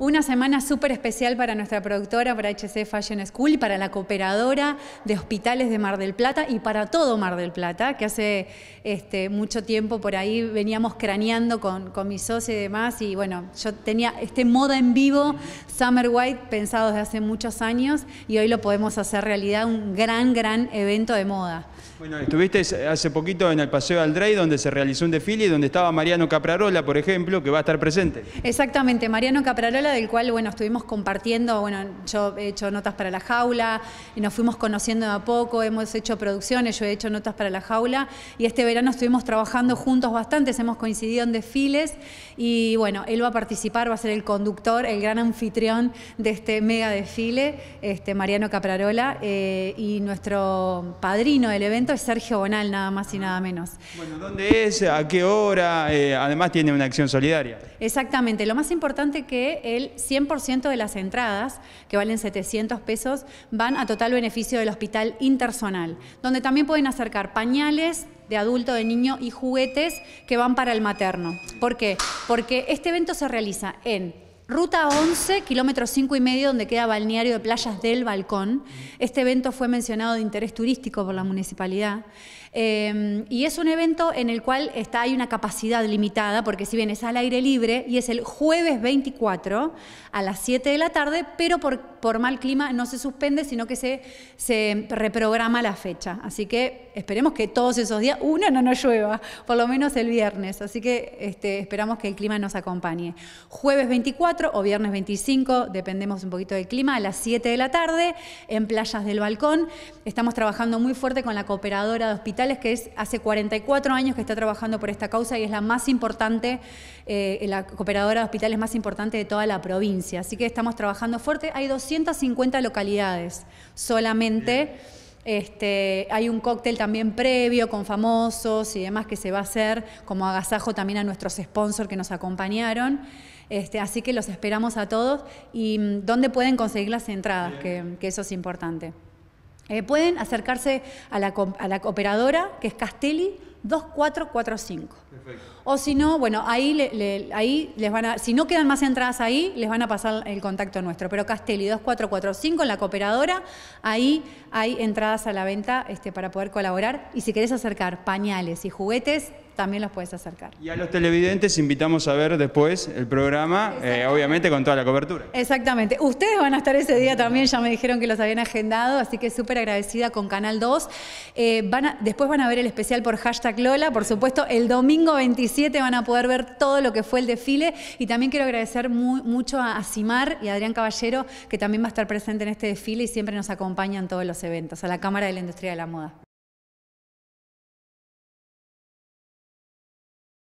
Una semana súper especial para nuestra productora, para HC Fashion School, para la cooperadora de hospitales de Mar del Plata y para todo Mar del Plata, que hace este, mucho tiempo por ahí veníamos craneando con, con mi socio y demás. Y bueno, yo tenía este moda en vivo, Summer White, pensado desde hace muchos años y hoy lo podemos hacer realidad, un gran, gran evento de moda. Bueno, estuviste hace poquito en el Paseo Aldrey, donde se realizó un desfile y donde estaba Mariano Caprarola, por ejemplo, que va a estar presente. Exactamente, Mariano Caprarola del cual, bueno, estuvimos compartiendo, bueno, yo he hecho notas para la jaula, y nos fuimos conociendo de a poco, hemos hecho producciones, yo he hecho notas para la jaula, y este verano estuvimos trabajando juntos bastante hemos coincidido en desfiles, y bueno, él va a participar, va a ser el conductor, el gran anfitrión de este mega desfile, este, Mariano Caprarola, eh, y nuestro padrino del evento es Sergio Bonal, nada más y nada menos. Bueno, ¿dónde es? ¿A qué hora? Eh, además tiene una acción solidaria. Exactamente, lo más importante que... Eh, el 100% de las entradas, que valen 700 pesos, van a total beneficio del hospital intersonal, donde también pueden acercar pañales, de adulto, de niño y juguetes que van para el materno. ¿Por qué? Porque este evento se realiza en Ruta 11, kilómetro 5 y medio, donde queda Balneario de Playas del Balcón. Este evento fue mencionado de interés turístico por la municipalidad. Em, y es un evento en el cual está, hay una capacidad limitada, porque si bien es al aire libre y es el jueves 24 a las 7 de la tarde, pero por, por mal clima no se suspende, sino que se, se reprograma la fecha. Así que esperemos que todos esos días, uno no nos llueva, por lo menos el viernes. Así que este, esperamos que el clima nos acompañe. Jueves 24 o viernes 25, dependemos un poquito del clima, a las 7 de la tarde en Playas del Balcón. Estamos trabajando muy fuerte con la cooperadora de hospitales que es hace 44 años que está trabajando por esta causa y es la más importante, eh, la cooperadora de hospitales más importante de toda la provincia. Así que estamos trabajando fuerte. Hay 250 localidades solamente. Este, hay un cóctel también previo con famosos y demás que se va a hacer como agasajo también a nuestros sponsors que nos acompañaron. Este, así que los esperamos a todos. ¿Y dónde pueden conseguir las entradas? Que, eso es importante. Eh, pueden acercarse a la, a la operadora, que es Castelli, 2445. Perfecto. O si no, bueno, ahí, le, ahí les van a, si no quedan más entradas ahí, les van a pasar el contacto nuestro. Pero Castelli 2445, en la cooperadora, ahí hay entradas a la venta este, para poder colaborar. Y si querés acercar pañales y juguetes, también los puedes acercar. Y a los televidentes invitamos a ver después el programa, eh, obviamente con toda la cobertura. Exactamente. Ustedes van a estar ese día también, ya me dijeron que los habían agendado, así que súper agradecida con Canal 2. Eh, van después van a ver el especial por hashtag Lola, por supuesto, el domingo 27 van a poder ver todo lo que fue el desfile y también quiero agradecer mucho a, Simar y a Adrián Caballero, que también va a estar presente en este desfile y siempre nos acompañan todos los eventos, a la Cámara de la Industria de la Moda.